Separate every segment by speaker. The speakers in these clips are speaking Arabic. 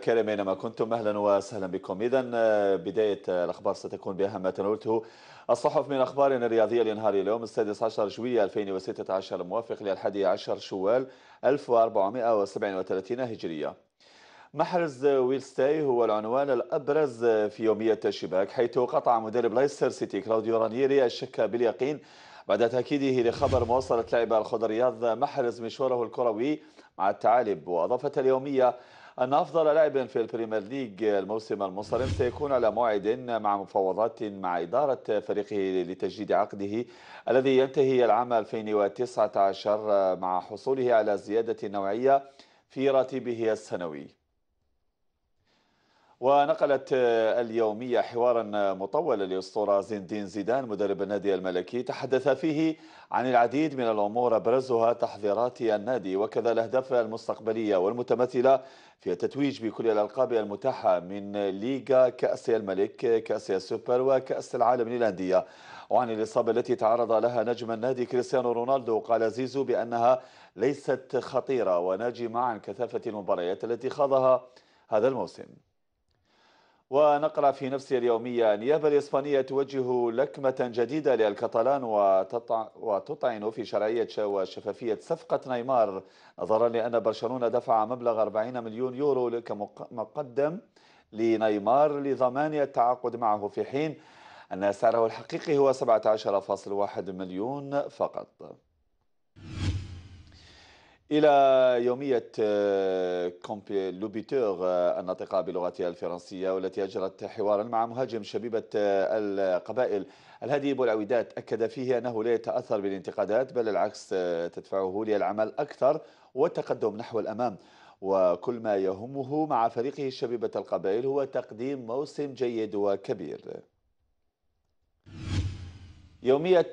Speaker 1: كريم اينما كنتم اهلا وسهلا بكم اذا آه، بدايه آه، الاخبار ستكون باهم ما تناولته الصحف من اخبارنا الرياضيه لنهار اليوم السادس عشر جويليه 2016 الموافق للحادي عشر شوال 1437 هجريه محرز ويلستاي هو العنوان الابرز في يوميه الشباك حيث قطع مدرب ليستر سيتي كلاوديو رانيري الشك باليقين بعد تأكيده لخبر مواصلة لاعب الخضرياض محرز مشواره الكروي مع الثعالب وأضافت اليومية أن أفضل لاعب في البريمير ليج الموسم المنصرم سيكون على موعد مع مفاوضات مع إدارة فريقه لتجديد عقده الذي ينتهي العام 2019 مع حصوله على زيادة نوعية في راتبه السنوي ونقلت آه، اليومية حوارا آه، مطولا لأسطورة زين الدين زيدان مدرب النادي الملكي تحدث فيه عن العديد من الأمور أبرزها تحضيرات النادي وكذا الأهداف المستقبلية والمتمثلة في التتويج بكل الألقاب المتاحة من ليغا كأس الملك كأس السوبر وكأس العالم للأندية وعن الإصابة التي تعرض لها نجم النادي كريستيانو رونالدو قال زيزو بأنها ليست خطيرة وناجمة عن كثافة المباريات التي خاضها هذا الموسم ونقرأ في نفس اليومية النيابة الإسبانية توجه لكمة جديدة للكاتالان وتطعن في شرعية وشفافية صفقة نيمار نظرا لأن برشلونة دفع مبلغ 40 مليون يورو كمقدم لنيمار لضمان التعاقد معه في حين أن سعره الحقيقي هو 17.1 مليون فقط إلى يومية آه، كومبي لوبيتور آه، الناطقة بلغتها الفرنسية والتي أجرت حوارا مع مهاجم شبيبة آه، القبائل الهادي بولعويدات أكد فيه أنه لا يتأثر بالانتقادات بل العكس تدفعه للعمل أكثر والتقدم نحو الأمام وكل ما يهمه مع فريقه شبيبة القبائل هو تقديم موسم جيد وكبير يومية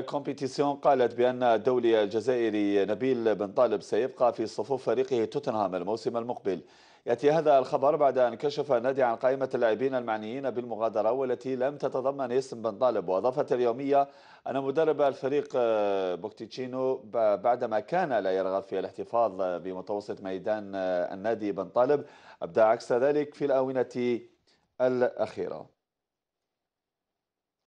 Speaker 1: كومبيتيسيون قالت بأن الدولي الجزائري نبيل بن طالب سيبقى في صفوف فريقه توتنهام الموسم المقبل يأتي هذا الخبر بعد أن كشف النادي عن قائمة اللاعبين المعنيين بالمغادرة والتي لم تتضمن اسم بن طالب وأضافت اليومية أن مدرب الفريق بوكتيتشينو بعدما كان لا يرغب في الاحتفاظ بمتوسط ميدان النادي بن طالب أبدأ عكس ذلك في الآونة الأخيرة